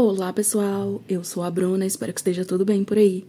Olá pessoal, eu sou a Bruna, espero que esteja tudo bem por aí.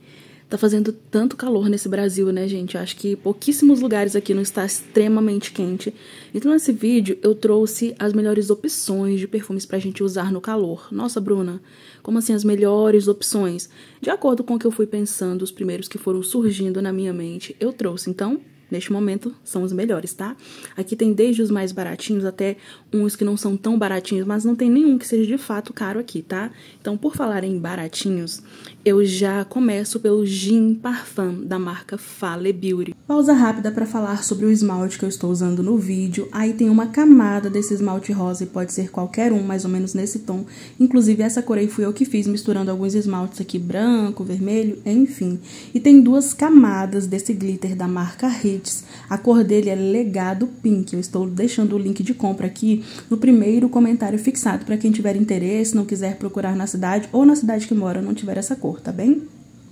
Tá fazendo tanto calor nesse Brasil, né, gente? Eu acho que pouquíssimos lugares aqui não está extremamente quente. Então, nesse vídeo, eu trouxe as melhores opções de perfumes pra gente usar no calor. Nossa, Bruna, como assim as melhores opções? De acordo com o que eu fui pensando, os primeiros que foram surgindo na minha mente, eu trouxe. Então, neste momento são os melhores, tá? Aqui tem desde os mais baratinhos até uns que não são tão baratinhos, mas não tem nenhum que seja de fato caro aqui, tá? Então, por falar em baratinhos, eu já começo pelo Gin Parfum da marca Fale Beauty. Pausa rápida para falar sobre o esmalte que eu estou usando no vídeo. Aí tem uma camada desse esmalte rosa e pode ser qualquer um, mais ou menos nesse tom. Inclusive essa cor aí fui eu que fiz, misturando alguns esmaltes aqui, branco, vermelho, enfim. E tem duas camadas desse glitter da marca Hits. A cor dele é Legado Pink. Eu estou deixando o link de compra aqui no primeiro comentário fixado para quem tiver interesse, não quiser procurar na cidade ou na cidade que mora não tiver essa cor cor, tá bem?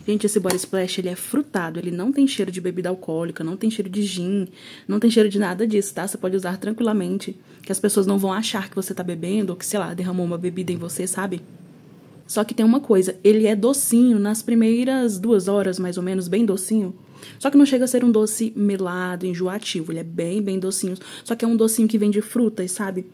Gente, esse body splash, ele é frutado, ele não tem cheiro de bebida alcoólica, não tem cheiro de gin, não tem cheiro de nada disso, tá? Você pode usar tranquilamente, que as pessoas não vão achar que você tá bebendo, ou que, sei lá, derramou uma bebida em você, sabe? Só que tem uma coisa, ele é docinho nas primeiras duas horas, mais ou menos, bem docinho. Só que não chega a ser um doce melado, enjoativo, ele é bem, bem docinho. Só que é um docinho que vem de frutas, sabe?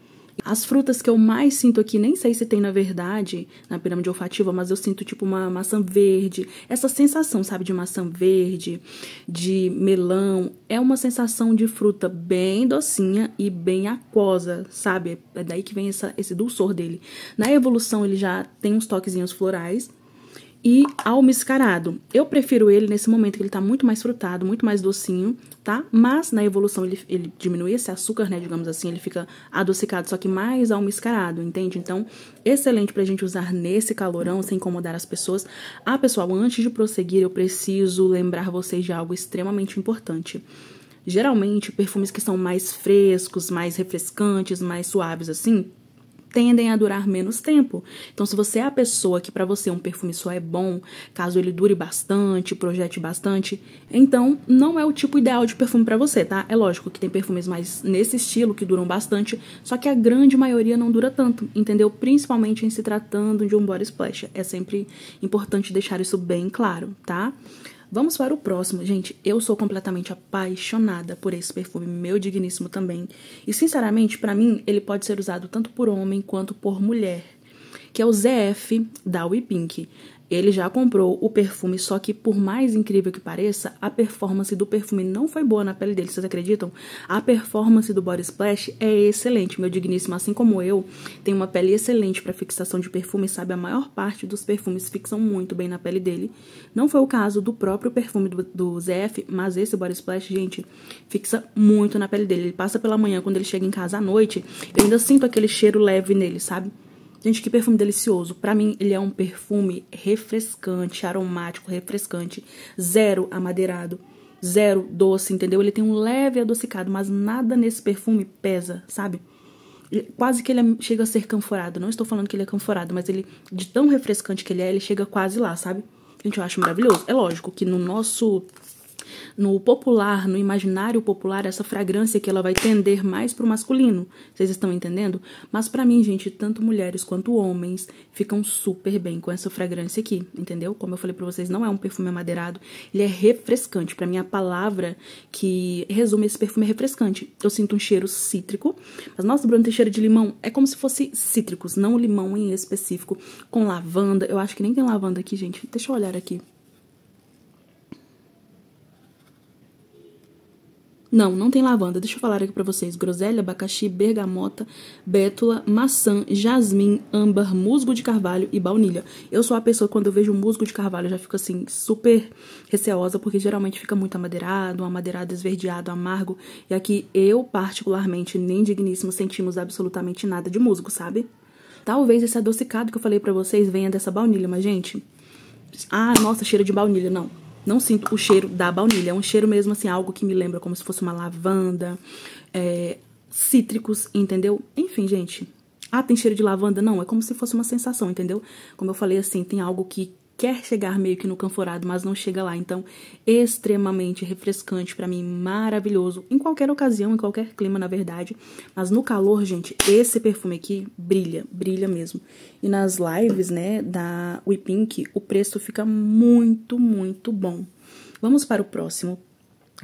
As frutas que eu mais sinto aqui, nem sei se tem na verdade na pirâmide olfativa, mas eu sinto tipo uma maçã verde. Essa sensação, sabe, de maçã verde, de melão, é uma sensação de fruta bem docinha e bem aquosa, sabe? É daí que vem essa, esse dulçor dele. Na evolução ele já tem uns toquezinhos florais, e almiscarado. Eu prefiro ele nesse momento que ele tá muito mais frutado, muito mais docinho, tá? Mas na evolução ele, ele diminui esse açúcar, né, digamos assim, ele fica adocicado, só que mais almiscarado, entende? Então, excelente pra gente usar nesse calorão, sem incomodar as pessoas. Ah, pessoal, antes de prosseguir, eu preciso lembrar vocês de algo extremamente importante. Geralmente, perfumes que são mais frescos, mais refrescantes, mais suaves assim, tendem a durar menos tempo. Então, se você é a pessoa que para você um perfume só é bom, caso ele dure bastante, projete bastante, então não é o tipo ideal de perfume para você, tá? É lógico que tem perfumes mais nesse estilo que duram bastante, só que a grande maioria não dura tanto, entendeu? Principalmente em se tratando de um body splash. É sempre importante deixar isso bem claro, tá? Vamos para o próximo, gente. Eu sou completamente apaixonada por esse perfume, meu digníssimo também. E sinceramente, para mim, ele pode ser usado tanto por homem quanto por mulher, que é o ZF da We Pink. Ele já comprou o perfume, só que por mais incrível que pareça, a performance do perfume não foi boa na pele dele, vocês acreditam? A performance do Body Splash é excelente, meu digníssimo, assim como eu, tem uma pele excelente para fixação de perfume, sabe? A maior parte dos perfumes fixam muito bem na pele dele. Não foi o caso do próprio perfume do, do ZF, mas esse Body Splash, gente, fixa muito na pele dele. Ele passa pela manhã, quando ele chega em casa à noite, eu ainda sinto aquele cheiro leve nele, sabe? Gente, que perfume delicioso. Para mim, ele é um perfume refrescante, aromático, refrescante, zero amadeirado, zero doce, entendeu? Ele tem um leve adocicado, mas nada nesse perfume pesa, sabe? Quase que ele é, chega a ser canforado. Não estou falando que ele é canforado, mas ele, de tão refrescante que ele é, ele chega quase lá, sabe? Gente, eu acho maravilhoso. É lógico que no nosso no popular, no imaginário popular, essa fragrância que ela vai tender mais para o masculino. Vocês estão entendendo? Mas para mim, gente, tanto mulheres quanto homens ficam super bem com essa fragrância aqui, entendeu? Como eu falei para vocês, não é um perfume amadeirado, ele é refrescante. Para mim, a palavra que resume esse perfume é refrescante. Eu sinto um cheiro cítrico, mas nossa, Bruno, tem cheiro de limão. É como se fosse cítricos, não limão em específico, com lavanda. Eu acho que nem tem lavanda aqui, gente. Deixa eu olhar aqui. Não, não tem lavanda. Deixa eu falar aqui para vocês. Groselha, abacaxi, bergamota, bétula, maçã, jasmim, âmbar, musgo de carvalho e baunilha. Eu sou a pessoa, quando eu vejo musgo de carvalho, eu já fico assim, super receosa, porque geralmente fica muito amadeirado, um amadeirado esverdeado, amargo. E aqui eu, particularmente, nem digníssimo, sentimos absolutamente nada de musgo, sabe? Talvez esse adocicado que eu falei para vocês venha dessa baunilha, mas, gente... Ah, nossa, cheiro de baunilha, não não sinto o cheiro da baunilha. É um cheiro mesmo, assim, algo que me lembra como se fosse uma lavanda, é, cítricos, entendeu? Enfim, gente. Ah, tem cheiro de lavanda? Não, é como se fosse uma sensação, entendeu? Como eu falei, assim, tem algo que quer chegar meio que no canforado, mas não chega lá. Então, extremamente refrescante para mim, maravilhoso em qualquer ocasião, em qualquer clima, na verdade. Mas no calor, gente, esse perfume aqui brilha, brilha mesmo. E nas lives, né, da We Pink, o preço fica muito, muito bom. Vamos para o próximo.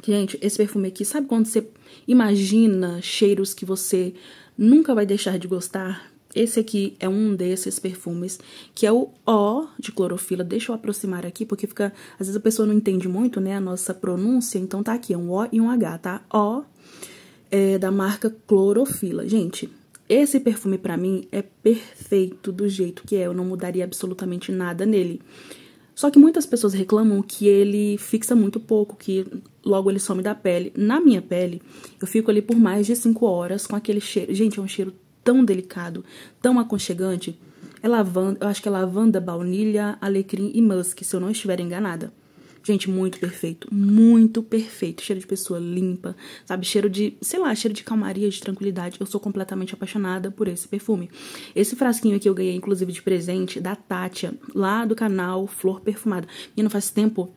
Gente, esse perfume aqui, sabe quando você imagina cheiros que você nunca vai deixar de gostar? Esse aqui é um desses perfumes, que é o O de clorofila. Deixa eu aproximar aqui, porque fica. Às vezes a pessoa não entende muito, né? A nossa pronúncia. Então tá aqui, é um O e um H, tá? O é da marca Clorofila. Gente, esse perfume para mim é perfeito do jeito que é. Eu não mudaria absolutamente nada nele. Só que muitas pessoas reclamam que ele fixa muito pouco, que logo ele some da pele. Na minha pele, eu fico ali por mais de 5 horas com aquele cheiro. Gente, é um cheiro tão delicado, tão aconchegante. É lavanda, eu acho que é lavanda, baunilha, alecrim e musk, se eu não estiver enganada. Gente, muito perfeito, muito perfeito. Cheiro de pessoa limpa, sabe? Cheiro de, sei lá, cheiro de calmaria, de tranquilidade. Eu sou completamente apaixonada por esse perfume. Esse frasquinho aqui eu ganhei, inclusive, de presente da Tátia, lá do canal Flor Perfumada. E não faz tempo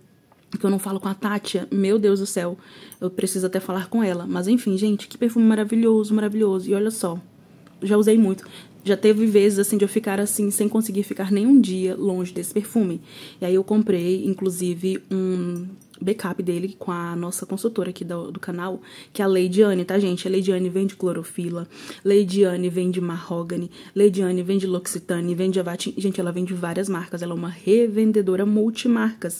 que eu não falo com a Tátia, meu Deus do céu, eu preciso até falar com ela. Mas enfim, gente, que perfume maravilhoso, maravilhoso. E olha só, já usei muito. Já teve vezes assim de eu ficar assim sem conseguir ficar nem um dia longe desse perfume. E aí eu comprei, inclusive, um backup dele com a nossa consultora aqui do, do canal, que é a Lady Anne, tá, gente? A Lady Anne vende clorofila, Lady Anne vende mahogany, Lady Anne vende L'Occitane, vende Avatin. Gente, ela vende várias marcas, ela é uma revendedora multimarcas.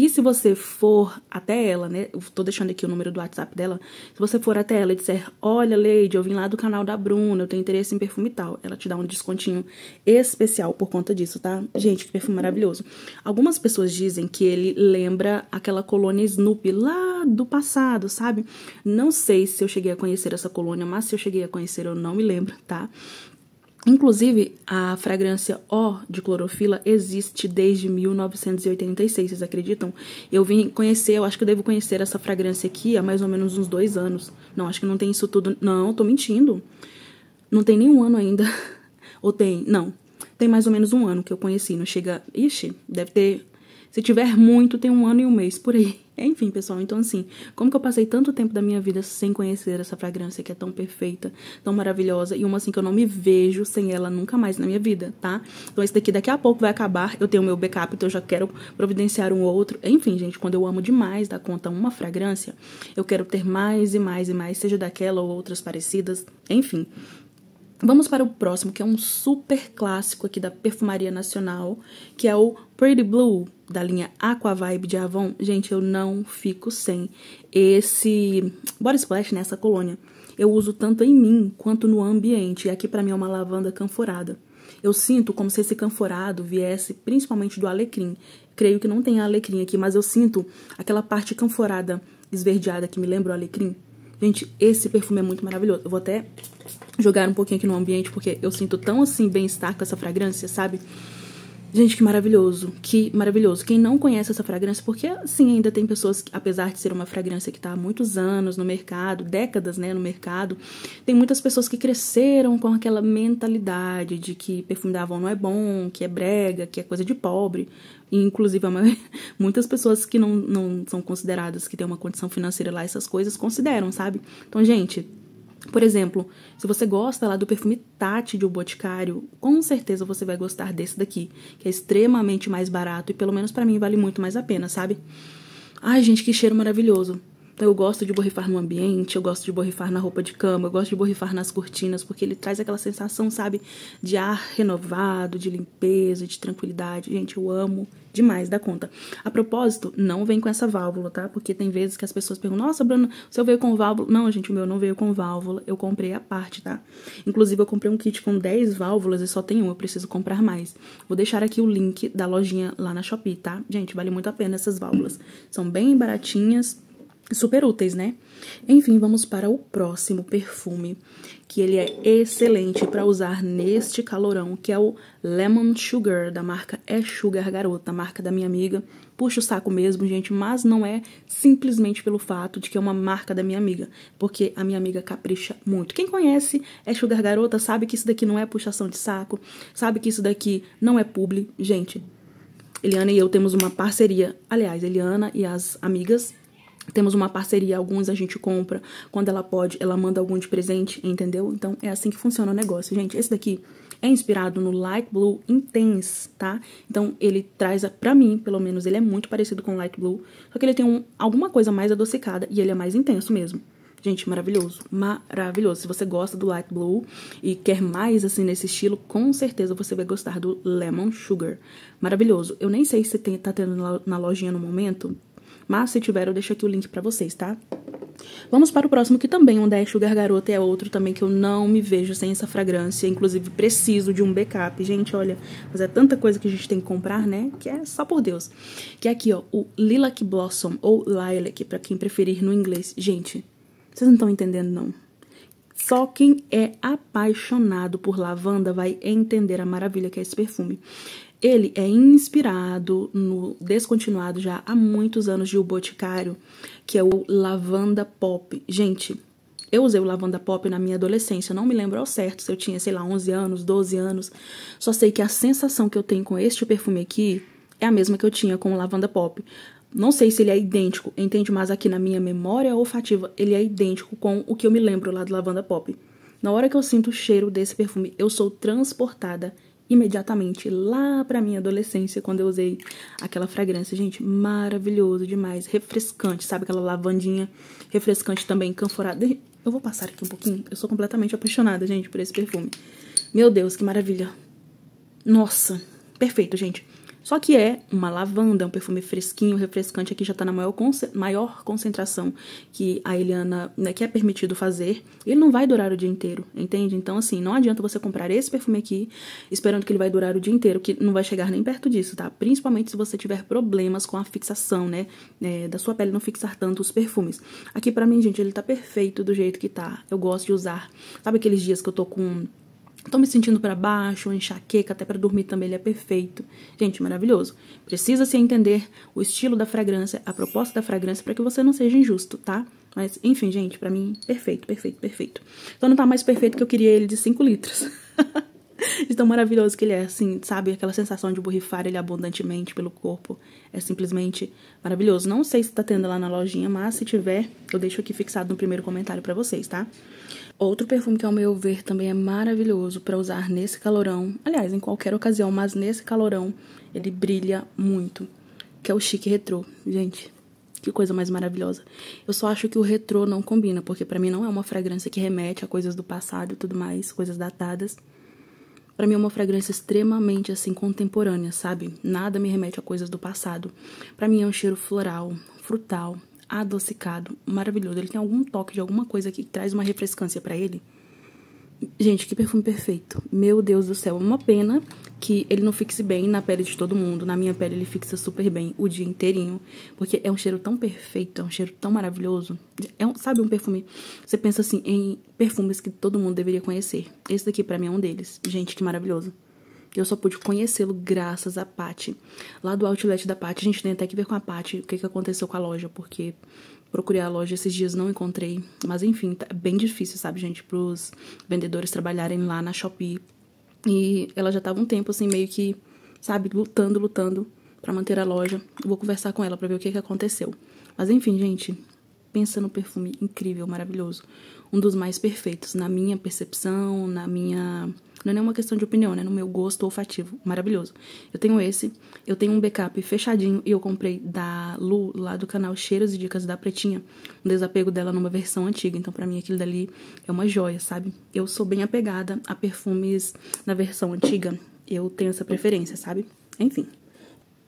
E se você for até ela, né? Eu tô deixando aqui o número do WhatsApp dela. Se você for até ela e disser: Olha, Lady, eu vim lá do canal da Bruna, eu tenho interesse em perfume tal. Ela te dá um descontinho especial por conta disso, tá? Gente, que perfume maravilhoso. Algumas pessoas dizem que ele lembra aquela colônia Snoopy lá do passado, sabe? Não sei se eu cheguei a conhecer essa colônia, mas se eu cheguei a conhecer, eu não me lembro, tá? Inclusive, a fragrância O de clorofila existe desde 1986, vocês acreditam? Eu vim conhecer, eu acho que eu devo conhecer essa fragrância aqui há mais ou menos uns dois anos. Não, acho que não tem isso tudo. Não, tô mentindo. Não tem nenhum ano ainda. ou tem. Não. Tem mais ou menos um ano que eu conheci. Não chega. Ixi, deve ter se tiver muito, tem um ano e um mês por aí. Enfim, pessoal, então assim, como que eu passei tanto tempo da minha vida sem conhecer essa fragrância que é tão perfeita, tão maravilhosa, e uma assim que eu não me vejo sem ela nunca mais na minha vida, tá? Então esse daqui daqui a pouco vai acabar, eu tenho meu backup, então eu já quero providenciar um outro. Enfim, gente, quando eu amo demais da conta uma fragrância, eu quero ter mais e mais e mais, seja daquela ou outras parecidas, enfim. Vamos para o próximo, que é um super clássico aqui da Perfumaria Nacional, que é o Pretty Blue, da linha Aqua Vibe de Avon. Gente, eu não fico sem esse body splash nessa né, colônia. Eu uso tanto em mim quanto no ambiente, e aqui para mim é uma lavanda canforada. Eu sinto como se esse canforado viesse principalmente do alecrim. Creio que não tem alecrim aqui, mas eu sinto aquela parte canforada esverdeada que me lembra o alecrim. Gente, esse perfume é muito maravilhoso. Eu vou até jogar um pouquinho aqui no ambiente, porque eu sinto tão assim bem-estar com essa fragrância, sabe? Gente, que maravilhoso, que maravilhoso. Quem não conhece essa fragrância, porque assim ainda tem pessoas que, apesar de ser uma fragrância que está há muitos anos no mercado, décadas, né, no mercado, tem muitas pessoas que cresceram com aquela mentalidade de que perfume da Avon não é bom, que é brega, que é coisa de pobre. E, inclusive, muitas pessoas que não, não são consideradas que têm uma condição financeira lá, essas coisas, consideram, sabe? Então, gente, por exemplo, se você gosta lá do perfume Tati de O Boticário, com certeza você vai gostar desse daqui, que é extremamente mais barato e pelo menos para mim vale muito mais a pena, sabe? Ai, gente, que cheiro maravilhoso eu gosto de borrifar no ambiente, eu gosto de borrifar na roupa de cama, eu gosto de borrifar nas cortinas, porque ele traz aquela sensação, sabe, de ar renovado, de limpeza, de tranquilidade. Gente, eu amo demais da conta. A propósito, não vem com essa válvula, tá? Porque tem vezes que as pessoas perguntam: "Nossa, Bruna, o seu veio com válvula?". Não, gente, o meu não veio com válvula. Eu comprei a parte, tá? Inclusive eu comprei um kit com 10 válvulas e só tem um, eu preciso comprar mais. Vou deixar aqui o link da lojinha lá na Shopee, tá? Gente, vale muito a pena essas válvulas. São bem baratinhas super úteis, né? Enfim, vamos para o próximo perfume, que ele é excelente para usar neste calorão, que é o Lemon Sugar, da marca É Sugar Garota, marca da minha amiga. Puxa o saco mesmo, gente, mas não é simplesmente pelo fato de que é uma marca da minha amiga, porque a minha amiga capricha muito. Quem conhece É Sugar Garota sabe que isso daqui não é puxação de saco, sabe que isso daqui não é publi. Gente, Eliana e eu temos uma parceria. Aliás, Eliana e as amigas temos uma parceria, alguns a gente compra, quando ela pode, ela manda algum de presente, entendeu? Então é assim que funciona o negócio, gente. Esse daqui é inspirado no Light Blue Intense, tá? Então ele traz, pra mim, pelo menos, ele é muito parecido com o Light Blue, só que ele tem um, alguma coisa mais adocicada e ele é mais intenso mesmo. Gente, maravilhoso, maravilhoso. Se você gosta do light blue e quer mais assim nesse estilo, com certeza você vai gostar do Lemon Sugar. Maravilhoso. Eu nem sei se tem, tá tendo na lojinha no momento, mas se tiver, eu deixo aqui o link para vocês, tá? Vamos para o próximo, que também é um Dash Sugar Garota, é outro também que eu não me vejo sem essa fragrância. Inclusive, preciso de um backup. Gente, olha, mas é tanta coisa que a gente tem que comprar, né? Que é só por Deus. Que é aqui, ó, o Lilac Blossom, ou Lilac, para quem preferir no inglês. Gente, vocês não estão entendendo, não. Só quem é apaixonado por lavanda vai entender a maravilha que é esse perfume. Ele é inspirado no descontinuado já há muitos anos de O Boticário, que é o Lavanda Pop. Gente, eu usei o Lavanda Pop na minha adolescência, não me lembro ao certo se eu tinha, sei lá, 11 anos, 12 anos. Só sei que a sensação que eu tenho com este perfume aqui é a mesma que eu tinha com o Lavanda Pop. Não sei se ele é idêntico, entende? Mas aqui na minha memória olfativa, ele é idêntico com o que eu me lembro lá do Lavanda Pop. Na hora que eu sinto o cheiro desse perfume, eu sou transportada imediatamente lá para minha adolescência quando eu usei aquela fragrância, gente, maravilhoso demais, refrescante, sabe aquela lavandinha refrescante também canforada. Eu vou passar aqui um pouquinho. Eu sou completamente apaixonada, gente, por esse perfume. Meu Deus, que maravilha. Nossa, perfeito, gente. Só que é uma lavanda, é um perfume fresquinho, refrescante, aqui já tá na maior, conce maior concentração que a Eliana, né, que é permitido fazer. Ele não vai durar o dia inteiro, entende? Então, assim, não adianta você comprar esse perfume aqui esperando que ele vai durar o dia inteiro, que não vai chegar nem perto disso, tá? Principalmente se você tiver problemas com a fixação, né? É, da sua pele não fixar tanto os perfumes. Aqui, pra mim, gente, ele tá perfeito do jeito que tá. Eu gosto de usar. Sabe aqueles dias que eu tô com Tô me sentindo para baixo, enxaqueca, até para dormir também ele é perfeito. Gente, maravilhoso. Precisa se entender o estilo da fragrância, a proposta da fragrância para que você não seja injusto, tá? Mas enfim, gente, para mim perfeito, perfeito, perfeito. Então não tá mais perfeito que eu queria ele de 5 litros. de tão maravilhoso que ele é, assim, sabe? Aquela sensação de borrifar ele abundantemente pelo corpo. É simplesmente maravilhoso. Não sei se tá tendo lá na lojinha, mas se tiver, eu deixo aqui fixado no primeiro comentário para vocês, tá? Outro perfume que, ao meu ver, também é maravilhoso para usar nesse calorão, aliás, em qualquer ocasião, mas nesse calorão ele brilha muito, que é o Chique Retrô. Gente, que coisa mais maravilhosa. Eu só acho que o retrô não combina, porque para mim não é uma fragrância que remete a coisas do passado e tudo mais, coisas datadas. Para mim é uma fragrância extremamente assim contemporânea, sabe? Nada me remete a coisas do passado. Para mim é um cheiro floral, frutal, adocicado, maravilhoso. Ele tem algum toque de alguma coisa que traz uma refrescância para ele. Gente, que perfume perfeito. Meu Deus do céu, é uma pena que ele não fixe bem na pele de todo mundo. Na minha pele ele fixa super bem o dia inteirinho, porque é um cheiro tão perfeito, é um cheiro tão maravilhoso. É um, sabe um perfume? Você pensa assim em perfumes que todo mundo deveria conhecer. Esse daqui para mim é um deles. Gente, que maravilhoso. Eu só pude conhecê-lo graças a Pati. Lá do outlet da Pati, a gente tem até que ver com a Pati, o que, que aconteceu com a loja, porque procurei a loja esses dias, não encontrei. Mas enfim, tá bem difícil, sabe, gente, pros vendedores trabalharem lá na Shopee. E ela já tava um tempo assim, meio que, sabe, lutando, lutando para manter a loja. Eu vou conversar com ela para ver o que, que aconteceu. Mas enfim, gente, Pensa no perfume incrível, maravilhoso. Um dos mais perfeitos, na minha percepção, na minha. Não é nenhuma questão de opinião, né? No meu gosto olfativo. Maravilhoso. Eu tenho esse, eu tenho um backup fechadinho e eu comprei da Lu, lá do canal Cheiros e Dicas da Pretinha. Um desapego dela numa versão antiga. Então, para mim, aquilo dali é uma joia, sabe? Eu sou bem apegada a perfumes na versão antiga. Eu tenho essa preferência, sabe? Enfim.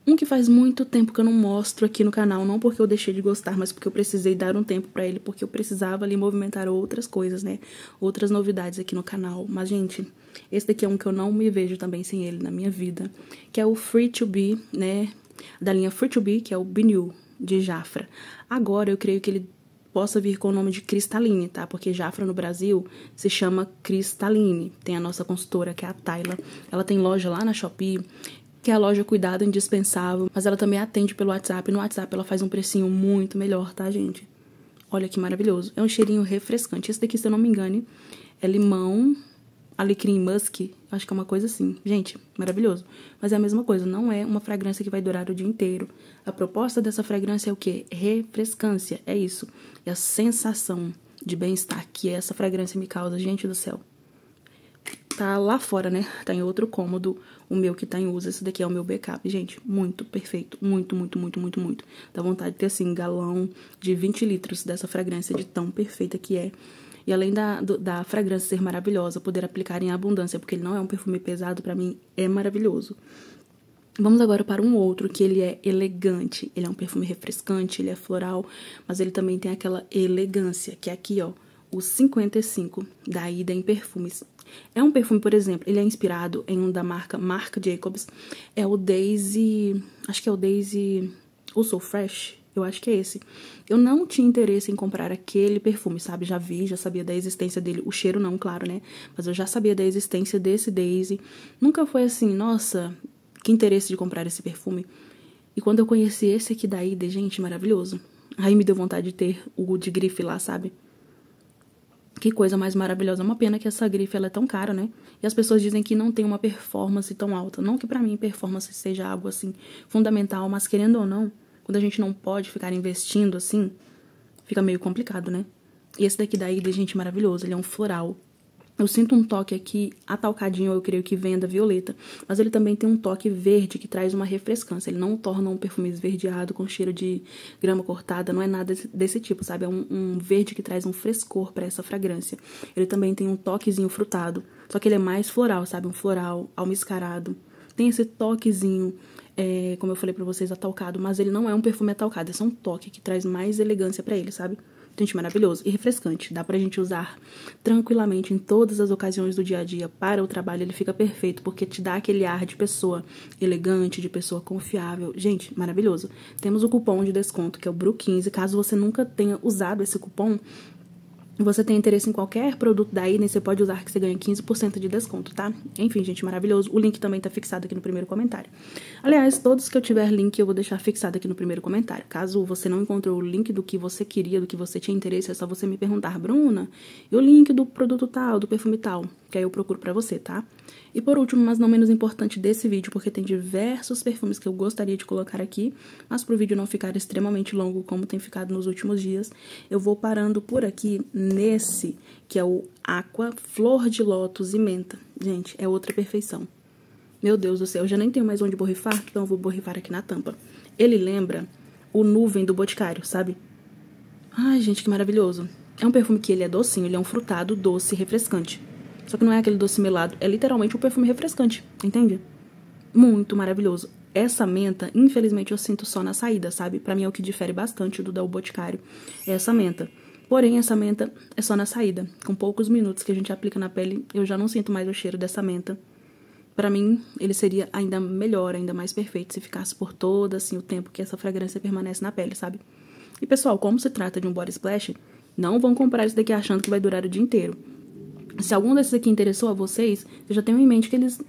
Um que faz muito tempo que eu não mostro aqui no canal, não porque eu deixei de gostar, mas porque eu precisei dar um tempo para ele, porque eu precisava ali movimentar outras coisas, né? Outras novidades aqui no canal. Mas, gente, esse daqui é um que eu não me vejo também sem ele na minha vida, que é o Free to Be, né? Da linha Free to Be, que é o Binil, de Jafra. Agora, eu creio que ele possa vir com o nome de Cristaline, tá? Porque Jafra no Brasil se chama Cristaline. Tem a nossa consultora, que é a Tayla. Ela tem loja lá na Shopee que é a loja Cuidado Indispensável, mas ela também atende pelo WhatsApp. No WhatsApp ela faz um precinho muito melhor, tá, gente? Olha que maravilhoso. É um cheirinho refrescante. Esse daqui, se eu não me engano, é limão, alecrim musk, acho que é uma coisa assim. Gente, maravilhoso. Mas é a mesma coisa, não é uma fragrância que vai durar o dia inteiro. A proposta dessa fragrância é o quê? Refrescância, é isso. É a sensação de bem-estar que essa fragrância me causa, gente do céu. Tá lá fora, né? Tá em outro cômodo, o meu que tá em uso, esse daqui é o meu backup, gente. Muito perfeito, muito, muito, muito, muito, muito. Dá vontade de ter, assim, galão de 20 litros dessa fragrância de tão perfeita que é. E além da, do, da fragrância ser maravilhosa, poder aplicar em abundância, porque ele não é um perfume pesado, para mim é maravilhoso. Vamos agora para um outro que ele é elegante, ele é um perfume refrescante, ele é floral, mas ele também tem aquela elegância, que é aqui, ó, o 55 da Ida em Perfumes. É um perfume, por exemplo, ele é inspirado em um da marca Marc Jacobs. É o Daisy, acho que é o Daisy O Soul Fresh, eu acho que é esse. Eu não tinha interesse em comprar aquele perfume, sabe? Já vi, já sabia da existência dele. O cheiro não, claro, né? Mas eu já sabia da existência desse Daisy. Nunca foi assim, nossa, que interesse de comprar esse perfume. E quando eu conheci esse aqui da Ida, gente, maravilhoso. Aí me deu vontade de ter o de grife lá, sabe? Que coisa mais maravilhosa. É uma pena que essa grife ela é tão cara, né? E as pessoas dizem que não tem uma performance tão alta. Não que para mim performance seja algo assim fundamental, mas querendo ou não, quando a gente não pode ficar investindo assim, fica meio complicado, né? E esse daqui da Ilha, gente, maravilhoso. Ele é um floral eu sinto um toque aqui atalcadinho, eu creio que venda da violeta, mas ele também tem um toque verde que traz uma refrescância. Ele não torna um perfume esverdeado com cheiro de grama cortada, não é nada desse tipo, sabe? É um, um verde que traz um frescor para essa fragrância. Ele também tem um toquezinho frutado, só que ele é mais floral, sabe? Um floral almiscarado. Tem esse toquezinho, é, como eu falei para vocês, atalcado, mas ele não é um perfume atalcado, é só um toque que traz mais elegância para ele, sabe? maravilhoso e refrescante. Dá pra gente usar tranquilamente em todas as ocasiões do dia a dia para o trabalho. Ele fica perfeito porque te dá aquele ar de pessoa elegante, de pessoa confiável. Gente, maravilhoso. Temos o cupom de desconto que é o BRU15. Caso você nunca tenha usado esse cupom, você tem interesse em qualquer produto da Idem, você pode usar que você ganha 15% de desconto, tá? Enfim, gente, maravilhoso. O link também tá fixado aqui no primeiro comentário. Aliás, todos que eu tiver link eu vou deixar fixado aqui no primeiro comentário. Caso você não encontrou o link do que você queria, do que você tinha interesse, é só você me perguntar, Bruna, e o link do produto tal, do perfume tal? que aí eu procuro pra você, tá? E por último, mas não menos importante desse vídeo, porque tem diversos perfumes que eu gostaria de colocar aqui, mas pro vídeo não ficar extremamente longo como tem ficado nos últimos dias, eu vou parando por aqui nesse, que é o Aqua Flor de Lótus e Menta. Gente, é outra perfeição. Meu Deus do céu, eu já nem tenho mais onde borrifar, então eu vou borrifar aqui na tampa. Ele lembra o Nuvem do Boticário, sabe? Ai, gente, que maravilhoso. É um perfume que ele é docinho, ele é um frutado, doce, refrescante. Só que não é aquele doce melado, é literalmente um perfume refrescante, entende? Muito maravilhoso. Essa menta, infelizmente, eu sinto só na saída, sabe? Para mim é o que difere bastante do da Boticário, é essa menta. Porém, essa menta é só na saída. Com poucos minutos que a gente aplica na pele, eu já não sinto mais o cheiro dessa menta. Para mim, ele seria ainda melhor, ainda mais perfeito se ficasse por todo assim o tempo que essa fragrância permanece na pele, sabe? E pessoal, como se trata de um body splash, não vão comprar isso daqui achando que vai durar o dia inteiro. Se algum desses aqui interessou a vocês, eu já tenho em mente que eles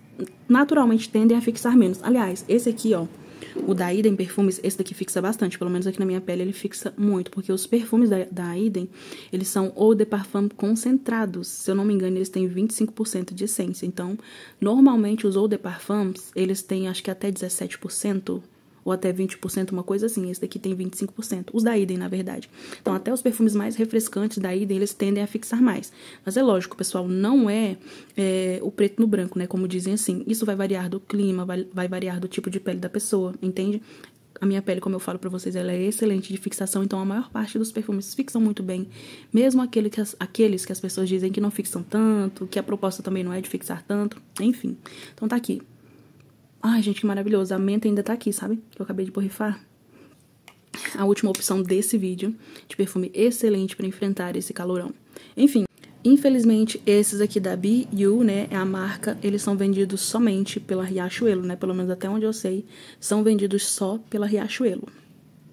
naturalmente tendem a fixar menos. Aliás, esse aqui, ó, o da Idem Perfumes, esse daqui fixa bastante, pelo menos aqui na minha pele ele fixa muito, porque os perfumes da, da eles são eau de parfum concentrados, se eu não me engano eles têm 25% de essência, então normalmente os eau de parfums, eles têm acho que até 17%, ou até 20%, uma coisa assim. Esse daqui tem 25%. Os da Idem, na verdade. Então, até os perfumes mais refrescantes da Idem, eles tendem a fixar mais. Mas é lógico, pessoal, não é, é o preto no branco, né? Como dizem assim. Isso vai variar do clima, vai, vai variar do tipo de pele da pessoa, entende? A minha pele, como eu falo para vocês, ela é excelente de fixação, então a maior parte dos perfumes fixam muito bem, mesmo aquele que as, aqueles que as pessoas dizem que não fixam tanto, que a proposta também não é de fixar tanto, enfim. Então tá aqui, Ai, gente, que maravilhoso. A menta ainda tá aqui, sabe? Que eu acabei de borrifar. A última opção desse vídeo de perfume excelente para enfrentar esse calorão. Enfim, infelizmente, esses aqui da You, né, é a marca, eles são vendidos somente pela Riachuelo, né? Pelo menos até onde eu sei, são vendidos só pela Riachuelo.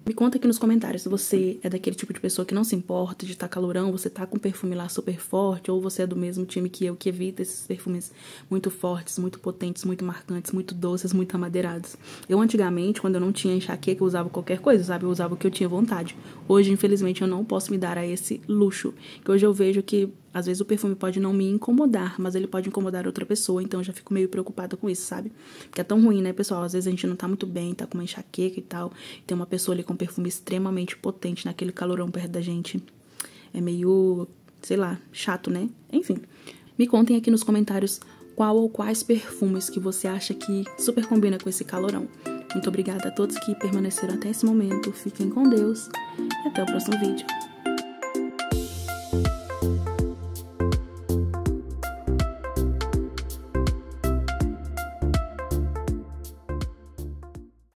Me conta aqui nos comentários se você é daquele tipo de pessoa que não se importa de estar tá calorão, você tá com perfume lá super forte, ou você é do mesmo time que eu que evita esses perfumes muito fortes, muito potentes, muito marcantes, muito doces, muito amadeirados. Eu antigamente, quando eu não tinha enxaqueca, eu usava qualquer coisa, sabe? Eu usava o que eu tinha vontade. Hoje, infelizmente, eu não posso me dar a esse luxo, que hoje eu vejo que às vezes o perfume pode não me incomodar, mas ele pode incomodar outra pessoa, então eu já fico meio preocupada com isso, sabe? Porque é tão ruim, né, pessoal? Às vezes a gente não tá muito bem, tá com uma enxaqueca e tal, e tem uma pessoa ali com um perfume extremamente potente naquele calorão perto da gente. É meio, sei lá, chato, né? Enfim, me contem aqui nos comentários qual ou quais perfumes que você acha que super combina com esse calorão. Muito obrigada a todos que permaneceram até esse momento, fiquem com Deus e até o próximo vídeo.